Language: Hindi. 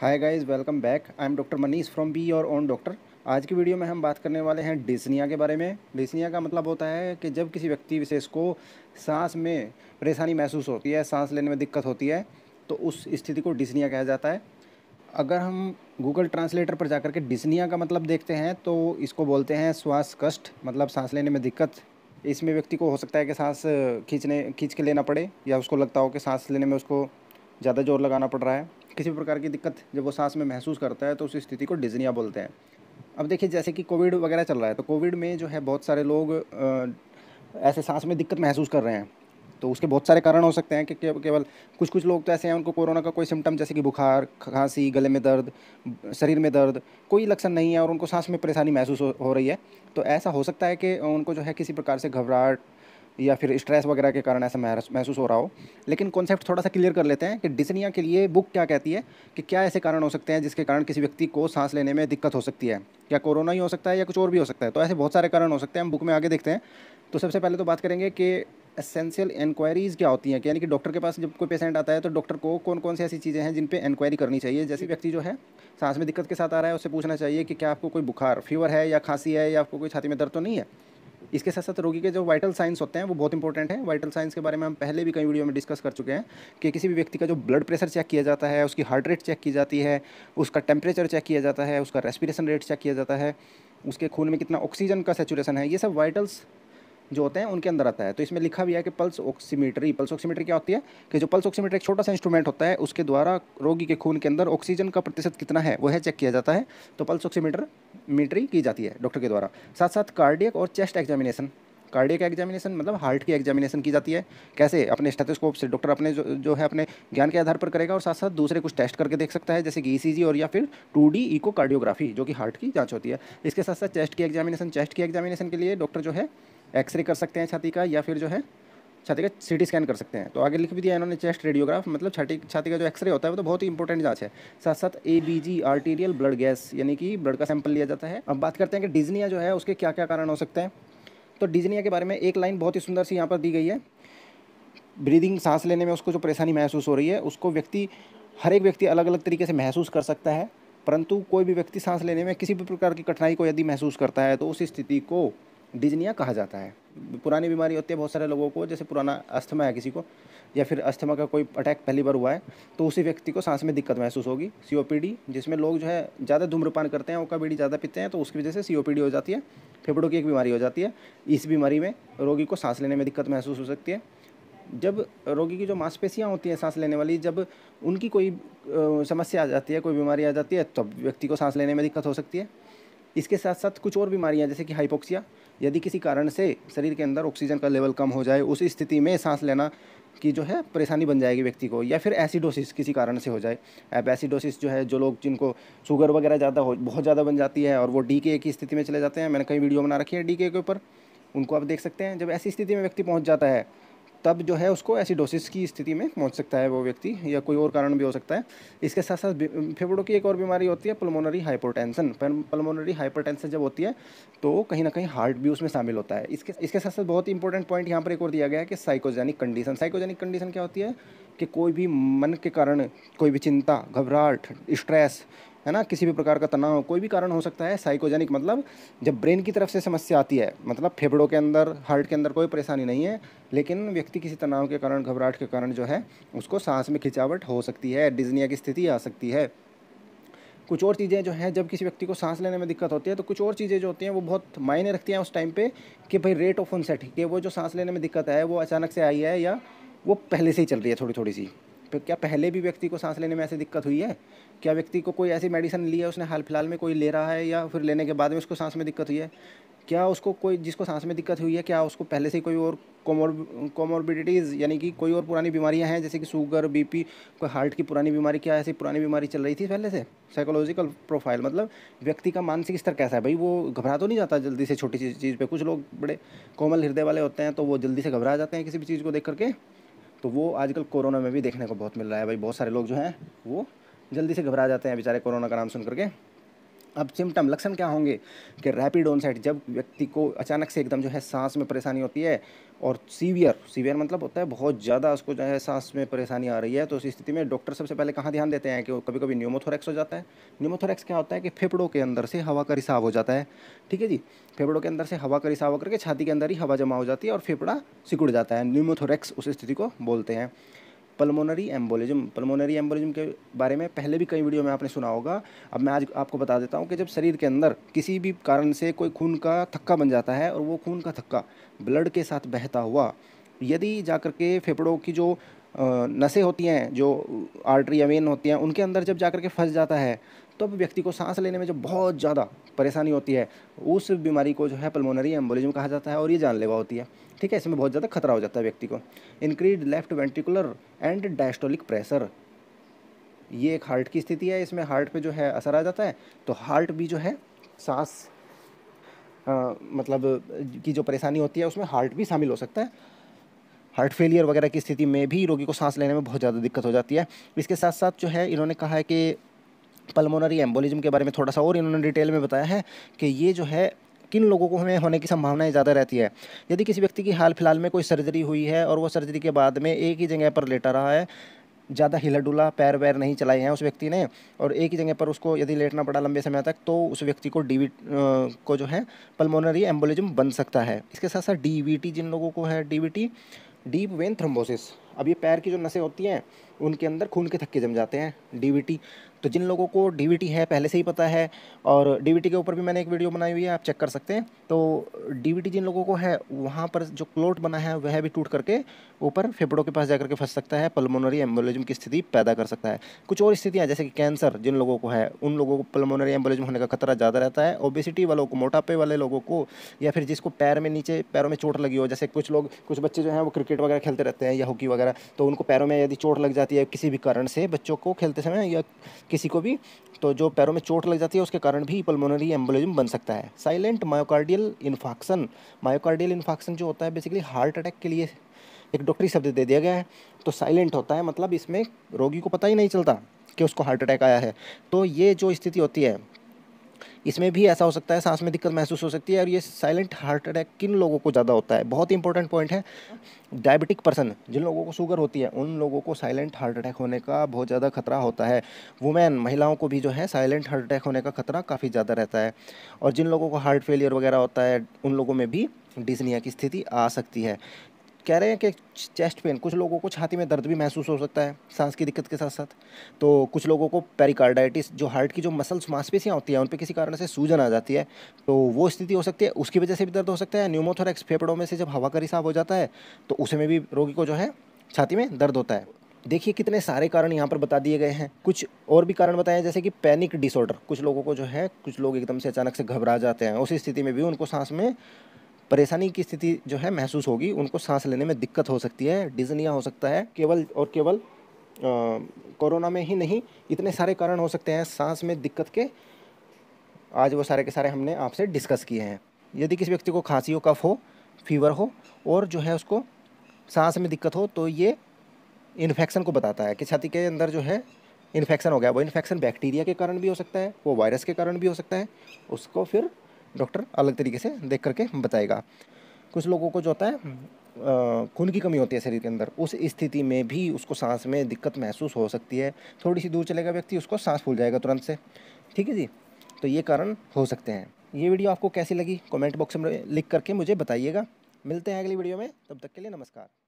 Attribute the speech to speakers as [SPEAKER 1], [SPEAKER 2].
[SPEAKER 1] hi guys welcome back I am doctor Manish from be your own doctor आज की वीडियो में हम बात करने वाले हैं डिसनिया के बारे में डिसनिया का मतलब होता है कि जब किसी व्यक्ति विशेष को सांस में परेशानी महसूस होती है सांस लेने में दिक्कत होती है तो उस स्थिति को डिसनिया कहा जाता है अगर हम गूगल ट्रांसलेटर पर जाकर के डिसनिया का मतलब देखते हैं तो इसको बोलते हैं श्वास कष्ट मतलब सांस लेने में दिक्कत इसमें व्यक्ति को हो सकता है कि सांस खींचने खींच के लेना पड़े या उसको लगता हो कि सांस लेने में उसको ज़्यादा जोर लगाना पड़ रहा है किसी प्रकार की दिक्कत जब वो सांस में महसूस करता है तो उस स्थिति को डिजनिया बोलते हैं अब देखिए जैसे कि कोविड वगैरह चल रहा है तो कोविड में जो है बहुत सारे लोग ऐसे सांस में दिक्कत महसूस कर रहे हैं तो उसके बहुत सारे कारण हो सकते हैं कि केवल कुछ कुछ लोग तो ऐसे हैं उनको कोरोना का कोई सिम्टम जैसे कि बुखार खांसी गले में दर्द शरीर में दर्द कोई लक्षण नहीं है और उनको सांस में परेशानी महसूस हो रही है तो ऐसा हो सकता है कि उनको जो है किसी प्रकार से घबराहट या फिर स्ट्रेस वगैरह के कारण ऐसा महसूस हो रहा हो लेकिन कॉन्सेप्ट थोड़ा सा क्लियर कर लेते हैं कि डिसनिया के लिए बुक क्या कहती है कि क्या ऐसे कारण हो सकते हैं जिसके कारण किसी व्यक्ति को सांस लेने में दिक्कत हो सकती है या कोरोना ही हो सकता है या कुछ और भी हो सकता है तो ऐसे बहुत सारे कारण हो सकते हैं हम बुक में आगे देखते हैं तो सबसे पहले तो बात करेंगे कि एसेंशियल इंक्वायरीज़ क्या होती हैं यानी कि डॉक्टर के पास जब कोई पेशेंट आता है तो डॉक्टर को कौन कौन सी ऐसी चीज़ें हैं जिन पे इंक्वायरी करनी चाहिए जैसे व्यक्ति जो है सांस में दिक्कत के साथ आ रहा है उससे पूछना चाहिए कि क्या आपको कोई बुखार फीवर है या खांसी है या आपको कोई छाती में दर्द तो नहीं है इसके साथ साथ रोगी के जो वाइटल साइंस होते हैं वो बहुत इंपॉर्टेंट है वाइटल साइंस के बारे में हम पहले भी कई वीडियो में डिस्कस कर चुके हैं कि किसी भी व्यक्ति का जो ब्लड प्रेशर चेक किया जाता है उसकी हार्ट रेट चेक की जाती है उसका टेम्परेचर चेक किया जाता है उसका रेस्पिरेशन रेट चेक किया जाता है उसके खून में कितना ऑक्सीजन का सेचुरेशन है ये सब वाइटल्स जो होते हैं उनके अंदर आता है तो इसमें लिखा भी है कि पल्स ऑक्सीमीटरी पल्स ऑक्सीमीटर क्या होती है कि जो पल्स ऑक्सीमीटर एक छोटा सा इंस्ट्रूमेंट होता है उसके द्वारा रोगी के खून के अंदर ऑक्सीजन का प्रतिशत कितना है वह चेक किया जाता है तो पल्स ऑक्सीमीटर मीटरी की जाती है डॉक्टर के द्वारा साथ साथ कार्डियक और चेस्ट एग्जामिनेशन कार्डियक एग्जामिनेशन मतलब हार्ट की एग्जामिनेशन की जाती है कैसे अपने स्टेथोस्कोप से डॉक्टर अपने जो जो है अपने ज्ञान के आधार पर करेगा और साथ साथ दूसरे कुछ टेस्ट करके देख सकता है जैसे कि ई e और या फिर टू डी इको कार्डियोग्राफी जो कि हार्ट की जाँच होती है इसके साथ साथ चेस्ट की एग्जामिनेशन चेस्ट की एग्जामिनेशन के लिए डॉक्टर जो है एक्सरे कर सकते हैं छाती का या फिर जो है छाती का सी स्कैन कर सकते हैं तो आगे लिख भी दिया इन्होंने चेस्ट रेडियोग्राफ मतलब छाती छाती का जो एक्सरे होता है वो तो बहुत ही इंपॉर्टेंट जांच है साथ साथ A B G arterial blood gas यानी कि ब्लड का सैंपल लिया जाता है अब बात करते हैं कि डिजनिया जो है उसके क्या क्या कारण हो सकते हैं तो डिजनिया के बारे में एक लाइन बहुत ही सुंदर सी यहाँ पर दी गई है ब्रीदिंग सांस लेने में उसको जो परेशानी महसूस हो रही है उसको व्यक्ति हर एक व्यक्ति अलग अलग तरीके से महसूस कर सकता है परंतु कोई भी व्यक्ति सांस लेने में किसी भी प्रकार की कठिनाई को यदि महसूस करता है तो उस स्थिति को डिजनिया कहा जाता है पुरानी बीमारी होती है बहुत सारे लोगों को जैसे पुराना अस्थमा है किसी को या फिर अस्थमा का कोई अटैक पहली बार हुआ है तो उसी व्यक्ति को सांस में दिक्कत महसूस होगी सीओपीडी जिसमें लोग जो है ज़्यादा धूम्रपान करते हैं ओका बीड़ी ज़्यादा पीते हैं तो उसकी वजह से सीओपीडी हो जाती है फेफड़ों की एक बीमारी हो जाती है इस बीमारी में रोगी को सांस लेने में दिक्कत महसूस हो सकती है जब रोगी की जो मांसपेशियाँ होती हैं सांस लेने वाली जब उनकी कोई समस्या आ जाती है कोई बीमारी आ जाती है तब व्यक्ति को सांस लेने में दिक्कत हो सकती है इसके साथ साथ कुछ और बीमारियां जैसे कि हाइपोक्सिया यदि किसी कारण से शरीर के अंदर ऑक्सीजन का लेवल कम हो जाए उस स्थिति में सांस लेना की जो है परेशानी बन जाएगी व्यक्ति को या फिर एसिडोसिस किसी कारण से हो जाए अब एसिडोसिस जो है जो लोग जिनको शुगर वगैरह ज़्यादा हो बहुत ज़्यादा बन जाती है और वो डी के की स्थिति में चले जाते हैं मैंने कई वीडियो बना रखी है डी के ऊपर उनको आप देख सकते हैं जब ऐसी स्थिति में व्यक्ति पहुँच जाता है तब जो है उसको एसिडोसिस की स्थिति में पहुंच सकता है वो व्यक्ति या कोई और कारण भी हो सकता है इसके साथ साथ फेफड़ों की एक और बीमारी होती है पल्मोनरी हाइपोटेंशन पल्मोनरी हाइपोटेंशन जब होती है तो कहीं ना कहीं हार्ट भी उसमें शामिल होता है इसके इसके साथ साथ बहुत ही इंपॉर्टेंट पॉइंट यहाँ पर एक और दिया गया है कि साइकोजेनिक कंडीशन साइकोजेनिक कंडीशन क्या होती है कि कोई भी मन के कारण कोई भी चिंता घबराहट स्ट्रेस है ना किसी भी प्रकार का तनाव कोई भी कारण हो सकता है साइकोजेनिक मतलब जब ब्रेन की तरफ से समस्या आती है मतलब फेफड़ों के अंदर हार्ट के अंदर कोई परेशानी नहीं है लेकिन व्यक्ति किसी तनाव के कारण घबराहट के कारण जो है उसको सांस में खिंचावट हो सकती है डिजनिया की स्थिति आ सकती है कुछ और चीज़ें जो हैं जब किसी व्यक्ति को सांस लेने में दिक्कत होती है तो कुछ और चीज़ें जो होती हैं वो बहुत मायने रखती हैं उस टाइम पे कि भाई रेट ऑफ ऑनसेट कि वो जो सांस लेने में दिक्कत है वो अचानक से आई है या वो पहले से ही चल रही है थोड़ी थोड़ी सी तो क्या पहले भी व्यक्ति को सांस लेने में ऐसी दिक्कत हुई है क्या व्यक्ति को कोई ऐसी मेडिसिन ली है उसने हाल फिलहाल में कोई ले रहा है या फिर लेने के बाद में उसको सांस में दिक्कत हुई है क्या उसको कोई जिसको सांस में दिक्कत हुई है क्या उसको पहले से कोई और कोमोर कोमोरबिडिटीज़ यानी कि कोई और पुरानी बीमारियां हैं जैसे कि शुगर बीपी कोई हार्ट की पुरानी बीमारी क्या ऐसी पुरानी बीमारी चल रही थी पहले से साइकोलॉजिकल प्रोफाइल मतलब व्यक्ति का मानसिक स्तर कैसा है भाई वो घबरा तो नहीं जाता जल्दी से छोटी सी चीज़ पर कुछ लोग बड़े कोमल हृदय वाले होते हैं तो वो जल्दी से घबरा जाते हैं किसी भी चीज़ को देख करके तो वो आजकल कोरोना में भी देखने को बहुत मिल रहा है भाई बहुत सारे लोग जो हैं वो जल्दी से घबरा जाते हैं बेचारे कोरोना का नाम सुन करके अब सिम्टम लक्षण क्या होंगे कि रैपिड ऑनसेट जब व्यक्ति को अचानक से एकदम जो है सांस में परेशानी होती है और सीवियर सीवियर मतलब होता है बहुत ज़्यादा उसको जो है सांस में परेशानी आ रही है तो उस स्थिति में डॉक्टर सबसे पहले कहाँ ध्यान देते हैं कि कभी कभी न्यूमोथोरैक्स हो जाता है न्यूमोथोरैक्स क्या होता है कि फेफड़ों के अंदर से हवा का रिसाव हो जाता है ठीक है जी फेफड़ों के अंदर से हवा का रिसाव करके छाती के अंदर ही हवा जमा हो जाती है और फेफड़ा सिकुड़ जाता है न्यूमोथोरैक्स उस स्थिति को बोलते हैं पल्मोनरी एम्बोलिज्म पल्मोनरी एम्बोलिज्म के बारे में पहले भी कई वीडियो में आपने सुना होगा अब मैं आज आपको बता देता हूँ कि जब शरीर के अंदर किसी भी कारण से कोई खून का थक्का बन जाता है और वो खून का थक्का ब्लड के साथ बहता हुआ यदि जाकर के फेफड़ों की जो नसें होती हैं जो आर्टरी या वेन होती हैं उनके अंदर जब जाकर के फंस जाता है तो अब व्यक्ति को सांस लेने में जो बहुत ज़्यादा परेशानी होती है उस बीमारी को जो है पल्मोनरी एम्बोलिज्म कहा जाता है और ये जानलेवा होती है ठीक है इसमें बहुत ज़्यादा खतरा हो जाता है व्यक्ति को increased left ventricular and diastolic pressure ये एक हार्ट की स्थिति है इसमें हार्ट पे जो है असर आ जाता है तो हार्ट भी जो है सांस मतलब की जो परेशानी होती है उसमें हार्ट भी शामिल हो सकता है हार्ट फेलियर वगैरह की स्थिति में भी रोगी को सांस लेने में बहुत ज़्यादा दिक्कत हो जाती है इसके साथ साथ जो है इन्होंने कहा है कि पल्मोनरी एम्बोलिज्म के बारे में थोड़ा सा और इन्होंने डिटेल में बताया है कि ये जो है किन लोगों को हमें होने की संभावनाएं ज़्यादा रहती है यदि किसी व्यक्ति की हाल फिलहाल में कोई सर्जरी हुई है और वो सर्जरी के बाद में एक ही जगह पर लेटा रहा है ज़्यादा हिला डुला पैर वैर नहीं चलाए हैं उस व्यक्ति ने और एक ही जगह पर उसको यदि लेटना पड़ा लंबे समय तक तो उस व्यक्ति को डी को जो है पल्मोनरी एम्बोलिज्म बन सकता है इसके साथ साथ डी जिन लोगों को है डी डीप वेन थ्रम्बोसिस अब ये पैर की जो नसें होती हैं उनके अंदर खून के थक्के जम जाते हैं डी तो जिन लोगों को डी है पहले से ही पता है और डी के ऊपर भी मैंने एक वीडियो बनाई हुई है आप चेक कर सकते हैं तो डी जिन लोगों को है वहाँ पर जो क्लोट बना है वह भी टूट करके ऊपर फेफड़ों के पास जाकर के फंस सकता है पल्मोनरी एम्बोलिज्म की स्थिति पैदा कर सकता है कुछ और स्थितियाँ जैसे कि कैंसर जिन लोगों को है उन लोगों को पल्मोनरी एम्बोलिज्म होने का खतरा ज़्यादा रहता है ओबेसिटी वालों को मोटापे वाले लोगों को या फिर जिसको पैर में नीचे पैरों में चोट लगी हो जैसे कुछ लोग कुछ बच्चे जो हैं वो क्रिकेट वगैरह खेलते रहते हैं या हॉकी वगैरह तो उनको पैरों में यदि चोट लग जाती है किसी भी कारण से बच्चों को खेलते समय या किसी को भी तो जो पैरों में चोट लग जाती है उसके कारण भी पल्मोनरी एम्बोलिज्म बन सकता है silent myocardial infarction myocardial infarction जो होता है बेसिकली हार्ट अटैक के लिए एक डॉक्टरी शब्द दे दिया गया है तो साइलेंट होता है मतलब इसमें रोगी को पता ही नहीं चलता कि उसको हार्ट अटैक आया है तो ये जो स्थिति होती है इसमें भी ऐसा हो सकता है सांस में दिक्कत महसूस हो सकती है और ये साइलेंट हार्ट अटैक किन लोगों को ज़्यादा होता है बहुत ही इंपॉर्टेंट पॉइंट है डायबिटिक पर्सन जिन लोगों को शुगर होती है उन लोगों को साइलेंट हार्ट अटैक होने का बहुत ज़्यादा खतरा होता है वुमेन महिलाओं को भी जो है साइलेंट हार्ट अटैक होने का खतरा काफ़ी ज़्यादा रहता है और जिन लोगों को हार्ट फेलियर वगैरह होता है उन लोगों में भी डिजनिया की स्थिति आ सकती है कह रहे हैं कि चेस्ट पेन कुछ लोगों को छाती में दर्द भी महसूस हो सकता है सांस की दिक्कत के साथ साथ तो कुछ लोगों को पेरिकार्डाइटिस जो हार्ट की जो मसल्स मांसपेशियाँ होती हैं उन पर किसी कारण से सूजन आ जाती है तो वो स्थिति हो सकती है उसकी वजह से भी दर्द हो सकता है न्यूमोथोरैक्स फेफड़ों में से जब हवा का रिसाव हो जाता है तो उसमें भी रोगी को जो है छाती में दर्द होता है देखिए कितने सारे कारण यहाँ पर बता दिए गए हैं कुछ और भी कारण बताए जैसे कि पैनिक डिसऑर्डर कुछ लोगों को जो है कुछ लोग एकदम से अचानक से घबरा जाते हैं उसी स्थिति में भी उनको सांस में परेशानी की स्थिति जो है महसूस होगी उनको सांस लेने में दिक्कत हो सकती है डिजनिया हो सकता है केवल और केवल कोरोना में ही नहीं इतने सारे कारण हो सकते हैं सांस में दिक्कत के आज वो सारे के सारे हमने आपसे डिस्कस किए हैं यदि किसी व्यक्ति को खांसी हो कफ हो फीवर हो और जो है उसको सांस में दिक्कत हो तो ये इन्फेक्शन को बताता है कि छाती के अंदर जो है इन्फेक्शन हो गया वो इन्फेक्शन बैक्टीरिया के कारण भी हो सकता है वो वायरस के कारण भी हो सकता है उसको फिर डॉक्टर अलग तरीके से देख करके बताएगा कुछ लोगों को जो होता है खून की कमी होती है शरीर के अंदर उस स्थिति में भी उसको सांस में दिक्कत महसूस हो सकती है थोड़ी सी दूर चलेगा व्यक्ति उसको सांस फूल जाएगा तुरंत से ठीक है जी तो ये कारण हो सकते हैं ये वीडियो आपको कैसी लगी कमेंट बॉक्स में लिख करके मुझे बताइएगा मिलते हैं अगली वीडियो में तब तक के लिए नमस्कार